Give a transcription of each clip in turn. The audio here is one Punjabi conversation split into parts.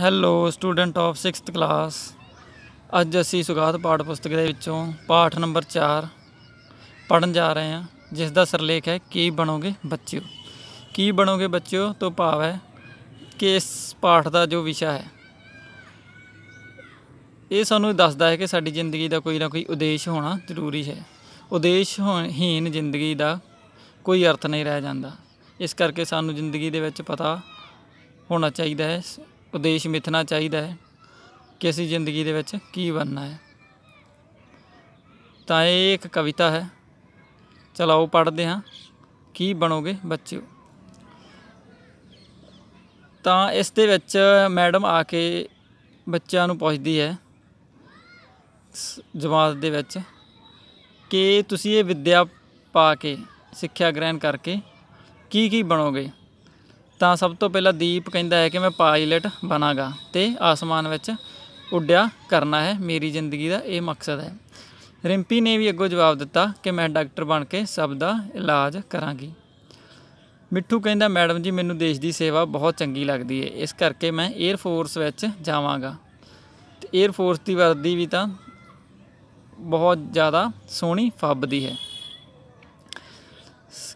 hello student of 6th class ਅੱਜ ਅਸੀਂ ਸੁਗਾਤ ਪਾਠ ਪੁਸਤਕ ਦੇ ਵਿੱਚੋਂ ਪਾਠ ਨੰਬਰ 4 ਪੜਨ ਜਾ ਰਹੇ ਹਾਂ ਜਿਸ ਦਾ ਸਰਲੇਖ ਹੈ ਕੀ ਬਣੋਗੇ ਬੱਚਿਓ ਕੀ ਬਣੋਗੇ ਬੱਚਿਓ ਤੋਂ ਭਾਵ ਹੈ ਕਿ ਇਸ ਪਾਠ ਦਾ ਜੋ ਵਿਸ਼ਾ ਹੈ ਇਹ ਸਾਨੂੰ ਦੱਸਦਾ ਹੈ ਕਿ ਸਾਡੀ ਜ਼ਿੰਦਗੀ ਦਾ ਕੋਈ ਨਾ ਕੋਈ ਉਦੇਸ਼ ਹੋਣਾ ਜ਼ਰੂਰੀ ਹੈ ਉਦੇਸ਼ ਹੀਨ ਜ਼ਿੰਦਗੀ ਦਾ ਕੋਈ ਅਰਥ ਨਹੀਂ ਰਹਿ ਜਾਂਦਾ ਇਸ ਕਰਕੇ ਸਾਨੂੰ ਜ਼ਿੰਦਗੀ ਦੇ ਵਿੱਚ ਪਤਾ ਹੋਣਾ ਚਾਹੀਦਾ ਹੈ ਉਦੇਸ਼ ਮਿਥਣਾ ਚਾਹੀਦਾ ਹੈ ਕਿ ਅਸੀਂ ਜ਼ਿੰਦਗੀ ਦੇ ਵਿੱਚ ਕੀ ਬਣਨਾ ਹੈ ਤਾਂ ਇਹ ਇੱਕ ਕਵਿਤਾ ਹੈ ਚਲਾਓ ਪੜ੍ਹਦੇ ਹਾਂ ਕੀ ਬਣੋਗੇ ਬੱਚਿਓ ਤਾਂ ਇਸ ਦੇ ਵਿੱਚ ਮੈਡਮ ਆ ਕੇ ਬੱਚਿਆਂ ਨੂੰ ਪੁੱਛਦੀ ਹੈ ਜਮਾਤ ਦੇ ਵਿੱਚ ਕਿ ਤੁਸੀਂ ਇਹ ਵਿੱਦਿਆ ਪਾ ਕੇ ਸਿੱਖਿਆ ਗ੍ਰਹਿਣ ਕਰਕੇ ਕੀ ਕੀ ਬਣੋਗੇ ਤਾਂ ਸਭ ਤੋਂ ਪਹਿਲਾਂ ਦੀਪ ਕਹਿੰਦਾ ਹੈ ਕਿ ਮੈਂ ਪਾਇਲਟ ਬਣਾਗਾ ਤੇ ਆਸਮਾਨ ਵਿੱਚ ਉੱਡਿਆ ਕਰਨਾ ਹੈ ਮੇਰੀ ਜ਼ਿੰਦਗੀ ਦਾ ਇਹ ਮਕਸਦ ਹੈ ਰਿੰਪੀ ਨੇ ਵੀ ਅੱਗੋਂ ਜਵਾਬ ਦਿੱਤਾ ਕਿ ਮੈਂ ਡਾਕਟਰ ਬਣ ਕੇ ਸਭ ਦਾ ਇਲਾਜ ਕਰਾਂਗੀ ਮਿੱਠੂ ਕਹਿੰਦਾ ਮੈਡਮ ਜੀ ਮੈਨੂੰ ਦੇਸ਼ ਦੀ ਸੇਵਾ ਬਹੁਤ ਚੰਗੀ ਲੱਗਦੀ ਹੈ ਇਸ ਕਰਕੇ ਮੈਂ 에ਅਰ ਫੋਰਸ ਵਿੱਚ ਜਾਵਾਂਗਾ ਤੇ 에ਅਰ ਫੋਰਸ ਦੀ ਵਰਦੀ ਵੀ ਤਾਂ ਬਹੁਤ ਜ਼ਿਆਦਾ ਸੋਹਣੀ ਫੱਬਦੀ ਹੈ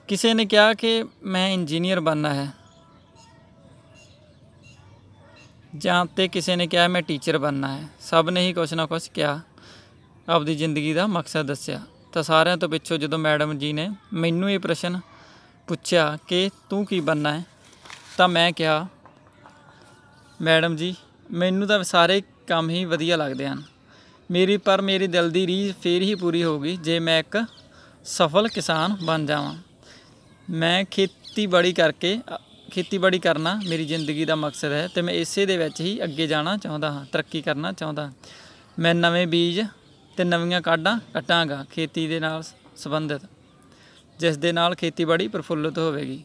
ਕਿਸੇ ਨੇ ਕਿਹਾ ਕਿ ਮੈਂ ਇੰਜੀਨੀਅਰ ਬਣਨਾ ਹੈ ਜਾਂ ਤੇ ਕਿਸੇ ਨੇ ਕਿਹਾ ਮੈਂ ਟੀਚਰ ਬੰਨਾ ਹੈ ਸਭ ਨੇ ਹੀ ਕੁਛ ਨਾ ਕੁਛ ਕਿਹਾ ਆਪਦੀ ਜ਼ਿੰਦਗੀ ਦਾ ਮਕਸਦ ਦੱਸਿਆ ਤਾਂ ਸਾਰਿਆਂ ਤੋਂ ਪਿੱਛੋਂ ਜਦੋਂ ਮੈਡਮ ਜੀ ਨੇ ਮੈਨੂੰ ਇਹ ਪ੍ਰਸ਼ਨ ਪੁੱਛਿਆ ਕਿ ਤੂੰ ਕੀ ਬੰਨਾ ਹੈ ਤਾਂ ਮੈਂ ਕਿਹਾ ਮੈਡਮ ਜੀ ਮੈਨੂੰ ਤਾਂ ਸਾਰੇ ਕੰਮ ਹੀ ਵਧੀਆ ਲੱਗਦੇ ਹਨ ਮੇਰੀ ਪਰ ਮੇਰੀ ਦਿਲ ਦੀ ਰੀਝ ਫੇਰ ਹੀ ਪੂਰੀ ਹੋਗੀ ਜੇ ਮੈਂ ਇੱਕ ਸਫਲ ਕਿਸਾਨ ਬਣ ਜਾਵਾਂ ਮੈਂ ਖੇਤੀਬਾੜੀ ਕਰਕੇ ਖੇਤੀਬਾੜੀ ਕਰਨਾ ਮੇਰੀ ਜ਼ਿੰਦਗੀ ਦਾ ਮਕਸਦ ਹੈ ਤੇ ਮੈਂ ਇਸੇ ਦੇ ਵਿੱਚ ਹੀ ਅੱਗੇ ਜਾਣਾ ਚਾਹੁੰਦਾ ਹਾਂ ਤਰੱਕੀ ਕਰਨਾ ਚਾਹੁੰਦਾ ਮੈਂ ਨਵੇਂ ਬੀਜ ਤੇ ਨਵੀਆਂ ਕਾਢਾਂ ਕਟਾਂਗਾ ਖੇਤੀ ਦੇ ਨਾਲ ਸੰਬੰਧਿਤ ਜਿਸ ਦੇ ਨਾਲ ਖੇਤੀਬਾੜੀ ਪਰਫੁੱਲਤ ਹੋਵੇਗੀ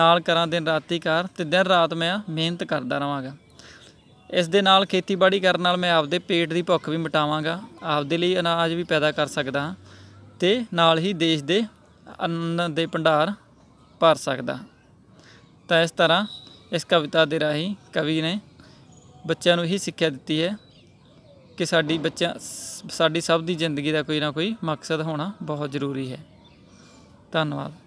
ਨਾਲ ਕਰਾਂ ਦਿਨ ਰਾਤੀ ਕਾਰ ਤੇ ਦਿਨ ਰਾਤ ਮੈਂ ਮਿਹਨਤ ਕਰਦਾ ਰਵਾਂਗਾ ਇਸ ਦੇ ਨਾਲ ਖੇਤੀਬਾੜੀ ਕਰਨ ਨਾਲ ਮੈਂ ਆਪਦੇ ਪੇਟ ਦੀ ਭੁੱਖ ਵੀ ਮਿਟਾਵਾਂਗਾ ਆਪਦੇ ਲਈ ਅਨਾਜ ਵੀ ਪੈਦਾ ਕਰ ਸਕਦਾ ਤੇ ਨਾਲ ਹੀ ਦੇਸ਼ ਦੇ ਅੰਨ ਦੇ ਭੰਡਾਰ ਭਰ ਸਕਦਾ ਤਾਂ ਇਸ ਤਰ੍ਹਾਂ ਇਸ ਕਵਿਤਾ ਦੇ ਰਾਹੀਂ ਕਵੀ ਨੇ ਬੱਚਿਆਂ ਨੂੰ ਇਹ ਸਿੱਖਿਆ ਦਿੱਤੀ ਹੈ ਕਿ ਸਾਡੀ ਬੱਚਾ ਸਾਡੀ ਸਭ ਦੀ ਜ਼ਿੰਦਗੀ ਦਾ ਕੋਈ ਨਾ ਕੋਈ ਮਕਸਦ ਹੋਣਾ ਬਹੁਤ ਜ਼ਰੂਰੀ ਹੈ ਧੰਨਵਾਦ